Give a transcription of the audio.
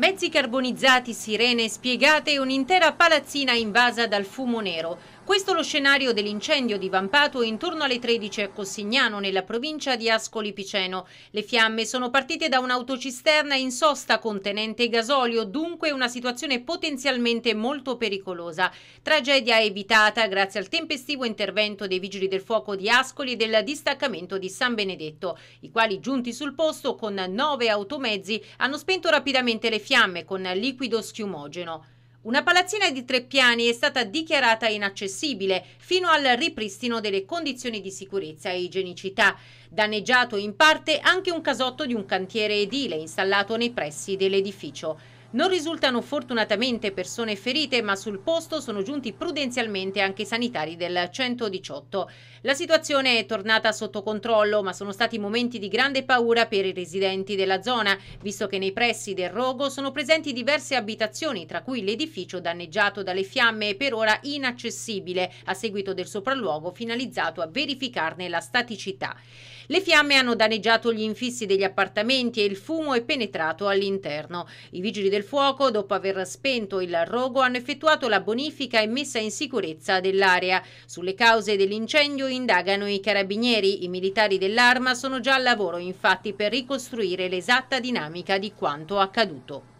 Mezzi carbonizzati, sirene spiegate e un'intera palazzina invasa dal fumo nero. Questo è lo scenario dell'incendio divampato intorno alle 13 a Cossignano, nella provincia di Ascoli Piceno. Le fiamme sono partite da un'autocisterna in sosta contenente gasolio, dunque una situazione potenzialmente molto pericolosa. Tragedia evitata grazie al tempestivo intervento dei vigili del fuoco di Ascoli e del distaccamento di San Benedetto, i quali giunti sul posto con nove automezzi hanno spento rapidamente le fiamme fiamme con liquido schiumogeno. Una palazzina di tre piani è stata dichiarata inaccessibile fino al ripristino delle condizioni di sicurezza e igienicità. Danneggiato in parte anche un casotto di un cantiere edile installato nei pressi dell'edificio. Non risultano fortunatamente persone ferite, ma sul posto sono giunti prudenzialmente anche i sanitari del 118. La situazione è tornata sotto controllo, ma sono stati momenti di grande paura per i residenti della zona, visto che nei pressi del Rogo sono presenti diverse abitazioni, tra cui l'edificio danneggiato dalle fiamme e per ora inaccessibile, a seguito del sopralluogo finalizzato a verificarne la staticità. Le fiamme hanno danneggiato gli infissi degli appartamenti e il fumo è penetrato all'interno. I vigili del del fuoco, dopo aver spento il rogo, hanno effettuato la bonifica e messa in sicurezza dell'area. Sulle cause dell'incendio indagano i carabinieri. I militari dell'arma sono già al lavoro infatti per ricostruire l'esatta dinamica di quanto accaduto.